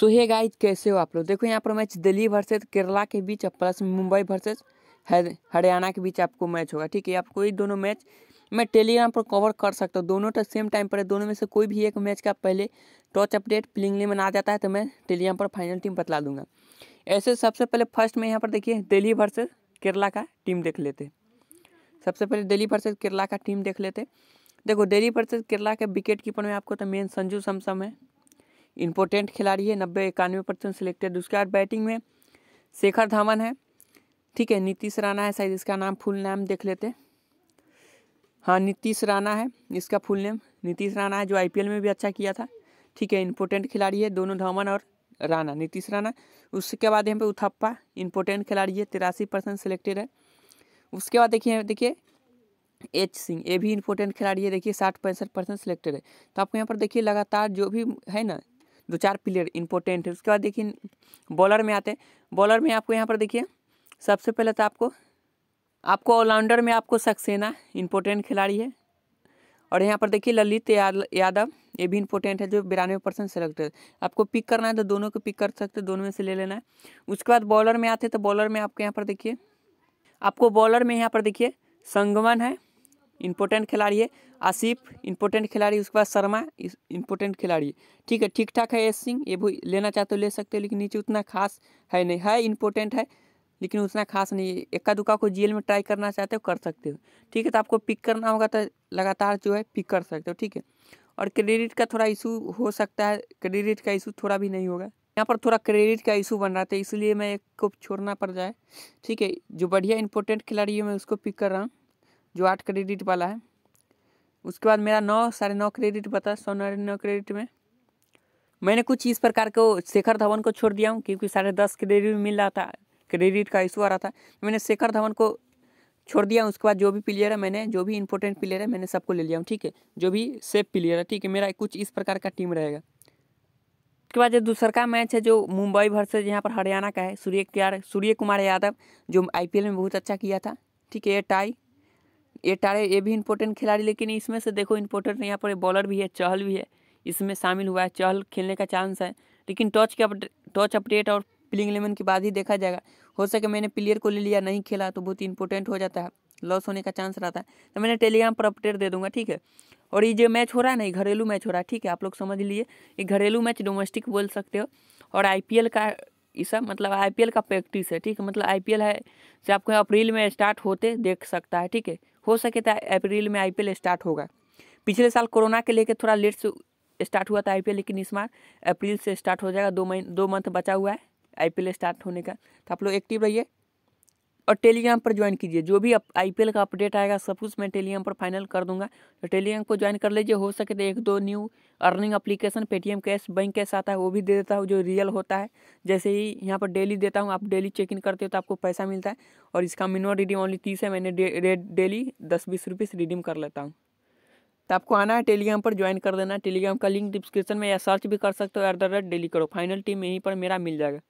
सो hey guys कैसे हो आप लोग देखो यहाँ पर मैच दिल्ली वर्सेज केरला के बीच और प्लस मुंबई वर्सेज हरियाणा के बीच आपको मैच होगा ठीक है आप कोई दोनों मैच मैं टेलीग्राम पर कवर कर सकता हूँ दोनों तो सेम टाइम पर है दोनों में से कोई भी एक मैच का पहले टॉच अपडेट प्लिंगली में आ जाता है तो मैं टेलीग्राम पर फाइनल टीम बतला दूंगा ऐसे सबसे पहले फर्स्ट में यहाँ पर देखिए दिल्ली वर्सेज केरला का टीम देख लेते सबसे पहले दिल्ली वर्सेज केरला का टीम देख लेते देखो दिल्ली वर्सेज केरला के विकेट कीपर में आपको तो मेन संजू समसम है इम्पोर्टेंट खिलाड़ी है नब्बे इक्यानवे परसेंट सिलेक्टेड उसके बाद बैटिंग में शेखर धामन है ठीक है नीतीश राणा है शायद इसका नाम फुल नाम देख लेते हाँ नीतीश राणा है इसका फुल नेम नीतीश राणा है जो आईपीएल में भी अच्छा किया था ठीक है इम्पोर्टेंट खिलाड़ी है दोनों धामन और राणा नीतीश राणा उसके बाद यहाँ पे उथप्पा इम्पोर्टेंट खिलाड़ी है तिरासी परसेंट सिलेक्टेड है उसके बाद देखिए देखिए एच सिंह ये भी इम्पोर्टेंट खिलाड़ी है देखिए साठ पैंसठ परसेंट सिलेक्टेड है तो आपको यहाँ पर देखिए लगातार जो भी है ना दो चार प्लेयर इंपॉर्टेंट है उसके बाद देखिए बॉलर में आते हैं बॉलर में आपको यहाँ पर देखिए सबसे पहले तो आपको आपको ऑलराउंडर में आपको सक्सेना इंपॉर्टेंट खिलाड़ी है और यहाँ पर देखिए ललित यादव ये भी इंपॉर्टेंट है जो बिरानवे परसेंट सेलेक्ट है आपको पिक करना है तो दोनों को पिक कर सकते दोनों में से ले लेना है उसके बाद बॉलर में आते तो बॉलर में आपको यहाँ पर देखिए आपको बॉलर में यहाँ पर देखिए संगमन है इम्पोर्टेंट खिलाड़ी है आसिफ इम्पोर्टेंट खिलाड़ी उसके बाद शर्मा इम्पोर्टेंट खिलाड़ी ठीक है ठीक ठाक है एस सिंह ये भी लेना चाहते हो ले सकते हो लेकिन नीचे उतना खास है नहीं है इम्पोर्टेंट है लेकिन उतना खास नहीं है इक्का दुक्का को जेल में ट्राई करना चाहते हो कर सकते हो ठीक है तो आपको पिक करना होगा तो लगातार जो है पिक कर सकते हो ठीक है और क्रेडिट का थोड़ा इशू हो सकता है क्रेडिट का इशू थोड़ा भी नहीं होगा यहाँ पर थोड़ा क्रेडिट का इशू बन रहा था इसलिए मैं एक को छोड़ना पड़ जाए ठीक है जो बढ़िया इंपॉर्टेंट खिलाड़ी है मैं उसको पिक कर रहा हूँ जो आठ क्रेडिट वाला है उसके बाद मेरा नौ साढ़े नौ क्रेडिट बता सौ साढ़े नौ क्रेडिट में मैंने कुछ इस प्रकार को शेखर धवन को छोड़ दिया हूँ क्योंकि साढ़े दस क्रेडिट मिल रहा था क्रेडिट का इशू आ रहा था मैंने शेखर धवन को छोड़ दिया उसके बाद जो भी प्लेयर है मैंने जो भी इंपॉर्टेंट प्लेयर है मैंने सबको ले लिया हूँ ठीक है जो भी सेफ प्लेयर है ठीक है मेरा कुछ इस प्रकार का टीम रहेगा उसके बाद जो दूसरा का मैच है जो मुंबई भर से यहाँ पर हरियाणा का है सूर्य क्यार सूर्य कुमार यादव जो आईपीएल में बहुत अच्छा किया था ठीक है ये टाई ये टारे ये भी इंपॉर्टेंट खिलाड़ी लेकिन इसमें से देखो इंपॉर्टेंट यहाँ पर बॉलर भी है चहल भी है इसमें शामिल हुआ है चहल खेलने का चांस है लेकिन टॉच के टॉच अपडेट और प्लिंग इलेवन के बाद ही देखा जाएगा हो सके मैंने प्लेयर को ले लिया नहीं खेला तो बहुत ही इंपॉर्टेंट हो जाता है लॉस होने का चांस रहता है तो मैंने टेलीग्राम पर अपडेट दे दूंगा ठीक है और ये जो मैच हो रहा है ना ये घरेलू मैच हो रहा है ठीक है आप लोग समझ लीजिए ये घरेलू मैच डोमेस्टिक बोल सकते हो और आई का इस मतलब आई का प्रैक्टिस है ठीक है मतलब आई है से आपको अप्रैल में स्टार्ट होते देख सकता है ठीक है हो सके तो अप्रैल में आईपीएल स्टार्ट होगा पिछले साल कोरोना के लेके थोड़ा लेट से स्टार्ट हुआ था आईपीएल लेकिन इस बार अप्रैल से स्टार्ट हो जाएगा दो मही दो मंथ बचा हुआ है आईपीएल स्टार्ट होने का तो आप लोग एक्टिव रहिए और टेलीग्राम पर ज्वाइन कीजिए जो भी आई पी का अपडेट आएगा सब कुछ मैं टेलीग्राम पर फाइनल कर दूंगा तो टेलीग्राम को ज्वाइन कर लीजिए हो सके तो एक दो new earning application Paytm cash back cash आता है वो भी दे देता हूँ जो रियल होता है जैसे ही यहाँ पर डेली देता हूँ आप डेली चेक इन करते हो तो आपको पैसा मिलता है और इसका मिनिमम रिडीम ओनली तीस है मैंने डेली दस बीस रुपये से रिडीम कर लेता हूँ तो आपको आना है टेलीग्राम पर ज्वाइन कर देना टेलीग्राम का लिंक डिस्क्रिप्शन में या सर्च भी कर सकते हो एट द रेट डेली करो फाइनल टीम यहीं पर मेरा मिल जाएगा